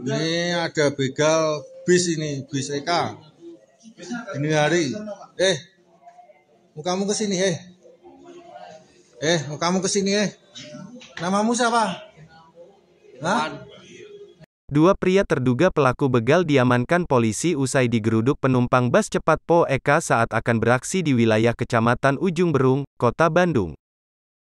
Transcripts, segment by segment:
Ini ada begal bis ini, bis Eka. Ini hari. Eh, mukamu ke sini, eh. Eh, mukamu ke sini, eh. Namamu siapa? Hah? Dua pria terduga pelaku begal diamankan polisi usai digeruduk penumpang bas cepat Po Eka saat akan beraksi di wilayah Kecamatan Ujung Berung, Kota Bandung.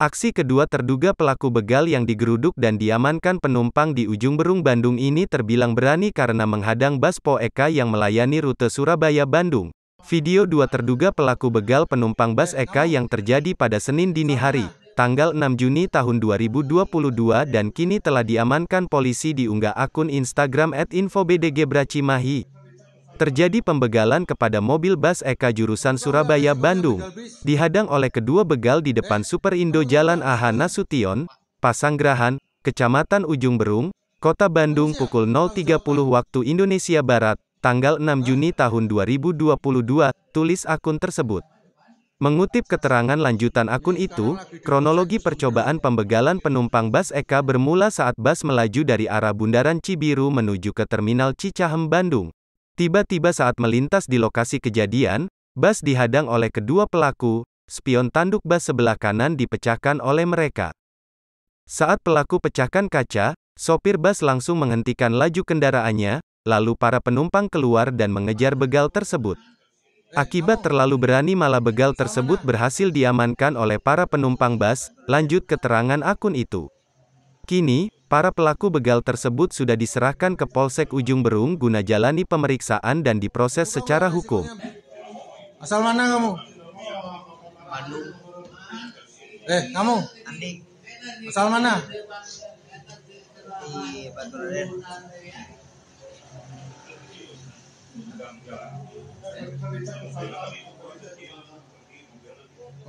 Aksi kedua terduga pelaku begal yang digeruduk dan diamankan penumpang di ujung Berung Bandung ini terbilang berani karena menghadang bus Poeka yang melayani rute Surabaya-Bandung. Video dua terduga pelaku begal penumpang Bas Eka yang terjadi pada Senin dini hari, tanggal 6 Juni tahun 2022 dan kini telah diamankan polisi diunggah akun Instagram @infobdgbracimahi. Terjadi pembegalan kepada mobil bus Eka jurusan Surabaya Bandung, dihadang oleh kedua begal di depan Super Indo Jalan Aha Nasution, Pasanggrahan, Kecamatan Ujung Berung, Kota Bandung pukul 0.30 waktu Indonesia Barat, tanggal 6 Juni tahun 2022, tulis akun tersebut. Mengutip keterangan lanjutan akun itu, kronologi percobaan pembegalan penumpang bus Eka bermula saat bus melaju dari arah Bundaran Cibiru menuju ke Terminal Cicahem Bandung. Tiba-tiba saat melintas di lokasi kejadian, Bas dihadang oleh kedua pelaku, spion tanduk Bas sebelah kanan dipecahkan oleh mereka. Saat pelaku pecahkan kaca, sopir Bas langsung menghentikan laju kendaraannya, lalu para penumpang keluar dan mengejar begal tersebut. Akibat terlalu berani malah begal tersebut berhasil diamankan oleh para penumpang Bas, lanjut keterangan akun itu. Kini, Para pelaku begal tersebut sudah diserahkan ke Polsek Ujung Berung guna jalani pemeriksaan dan diproses secara hukum. Asal mana kamu? Bandung. Eh, kamu? Andi. Asal mana? Di Batu Raden.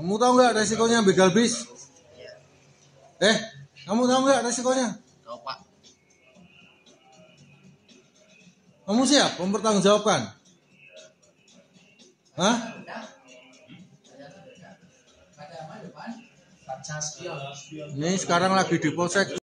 Kamu tahu nggak resikonya begal bis? Iya. Eh, kamu tahu nggak resikonya? Pak, Kamu siap mempertanggungjawabkan? Hah? Ini sekarang lagi di polsek.